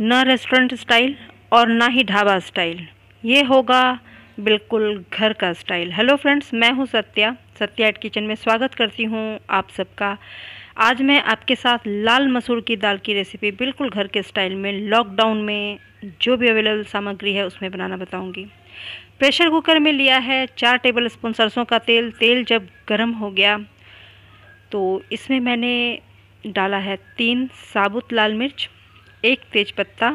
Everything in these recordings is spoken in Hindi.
ना रेस्टोरेंट स्टाइल और ना ही ढाबा स्टाइल ये होगा बिल्कुल घर का स्टाइल हेलो फ्रेंड्स मैं हूँ सत्या सत्या एट किचन में स्वागत करती हूँ आप सबका आज मैं आपके साथ लाल मसूर की दाल की रेसिपी बिल्कुल घर के स्टाइल में लॉकडाउन में जो भी अवेलेबल सामग्री है उसमें बनाना बताऊँगी प्रेशर कुकर में लिया है चार टेबल स्पून सरसों का तेल तेल जब गर्म हो गया तो इसमें मैंने डाला है तीन साबुत लाल मिर्च एक तेज़पत्ता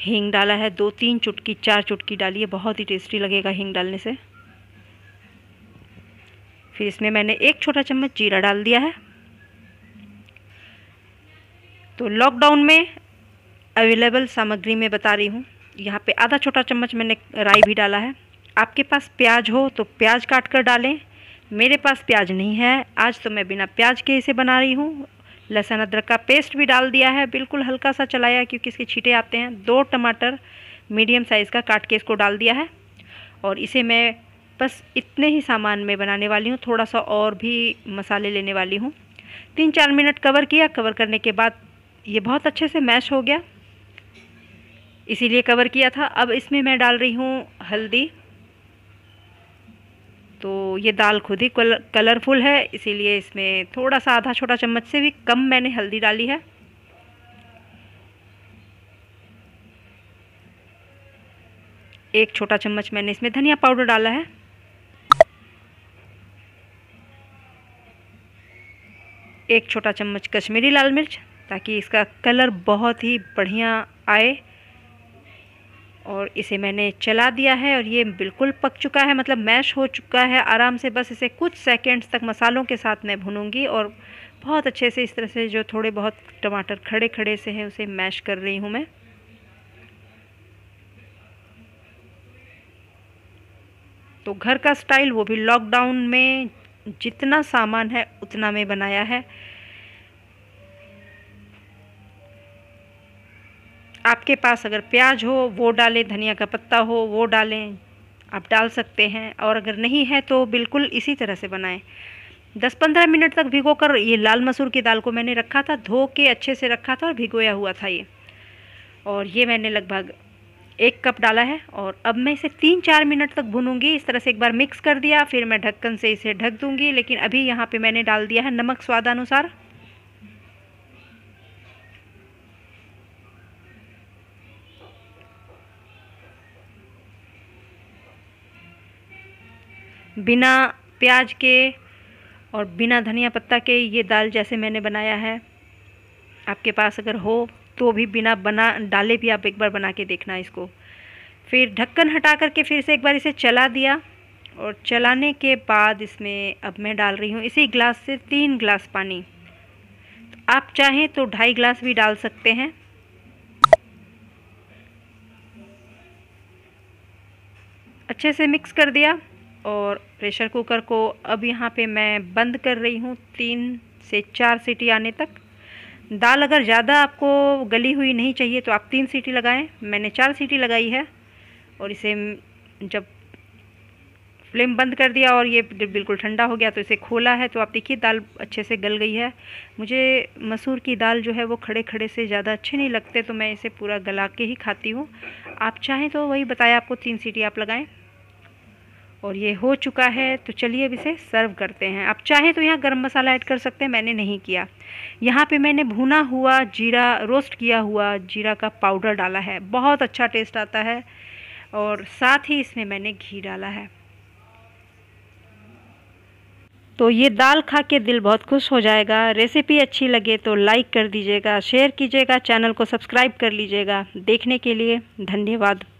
हींग डाला है दो तीन चुटकी चार चुटकी है बहुत ही टेस्टी लगेगा हींग डालने से फिर इसमें मैंने एक छोटा चम्मच जीरा डाल दिया है तो लॉकडाउन में अवेलेबल सामग्री में बता रही हूँ यहाँ पे आधा छोटा चम्मच मैंने राई भी डाला है आपके पास प्याज हो तो प्याज काट कर डालें मेरे पास प्याज नहीं है आज तो मैं बिना प्याज के इसे बना रही हूँ लहसुन अदरक का पेस्ट भी डाल दिया है बिल्कुल हल्का सा चलाया क्योंकि इसके छीटे आते हैं दो टमाटर मीडियम साइज़ का काट के इसको डाल दिया है और इसे मैं बस इतने ही सामान में बनाने वाली हूँ थोड़ा सा और भी मसाले लेने वाली हूँ तीन चार मिनट कवर किया कवर करने के बाद ये बहुत अच्छे से मैश हो गया इसीलिए कवर किया था अब इसमें मैं डाल रही हूँ हल्दी ये दाल खुद ही कलरफुल है इसीलिए इसमें थोड़ा सा आधा छोटा चम्मच से भी कम मैंने हल्दी डाली है एक छोटा चम्मच मैंने इसमें धनिया पाउडर डाला है एक छोटा चम्मच कश्मीरी लाल मिर्च ताकि इसका कलर बहुत ही बढ़िया आए और इसे मैंने चला दिया है और ये बिल्कुल पक चुका है मतलब मैश हो चुका है आराम से बस इसे कुछ सेकेंड्स तक मसालों के साथ मैं भूनूंगी और बहुत अच्छे से इस तरह से जो थोड़े बहुत टमाटर खड़े खड़े से हैं उसे मैश कर रही हूँ मैं तो घर का स्टाइल वो भी लॉकडाउन में जितना सामान है उतना में बनाया है आपके पास अगर प्याज हो वो डालें धनिया का पत्ता हो वो डालें आप डाल सकते हैं और अगर नहीं है तो बिल्कुल इसी तरह से बनाएं 10-15 मिनट तक भिगो कर ये लाल मसूर की दाल को मैंने रखा था धो के अच्छे से रखा था और भिगोया हुआ था ये और ये मैंने लगभग एक कप डाला है और अब मैं इसे तीन चार मिनट तक भूनूंगी इस तरह से एक बार मिक्स कर दिया फिर मैं ढक्कन से इसे ढक दूंगी लेकिन अभी यहाँ पे मैंने डाल दिया है नमक स्वादानुसार बिना प्याज के और बिना धनिया पत्ता के ये दाल जैसे मैंने बनाया है आपके पास अगर हो तो भी बिना बना डाले भी आप एक बार बना के देखना इसको फिर ढक्कन हटा करके फिर से एक बार इसे चला दिया और चलाने के बाद इसमें अब मैं डाल रही हूँ इसी गिलास से तीन गिलास पानी तो आप चाहें तो ढाई गिलास भी डाल सकते हैं अच्छे से मिक्स कर दिया और प्रेशर कुकर को अब यहाँ पे मैं बंद कर रही हूँ तीन से चार सीटी आने तक दाल अगर ज़्यादा आपको गली हुई नहीं चाहिए तो आप तीन सीटी लगाएं मैंने चार सीटी लगाई है और इसे जब फ्लेम बंद कर दिया और ये बिल्कुल ठंडा हो गया तो इसे खोला है तो आप देखिए दाल अच्छे से गल गई है मुझे मसूर की दाल जो है वो खड़े खड़े से ज़्यादा अच्छे नहीं लगते तो मैं इसे पूरा गला के ही खाती हूँ आप चाहें तो वही बताया आपको तीन सीटी आप लगाएं और ये हो चुका है तो चलिए अब इसे सर्व करते हैं आप चाहें तो यहाँ गरम मसाला ऐड कर सकते हैं मैंने नहीं किया यहाँ पे मैंने भुना हुआ जीरा रोस्ट किया हुआ जीरा का पाउडर डाला है बहुत अच्छा टेस्ट आता है और साथ ही इसमें मैंने घी डाला है तो ये दाल खा के दिल बहुत खुश हो जाएगा रेसिपी अच्छी लगे तो लाइक कर दीजिएगा शेयर कीजिएगा चैनल को सब्सक्राइब कर लीजिएगा देखने के लिए धन्यवाद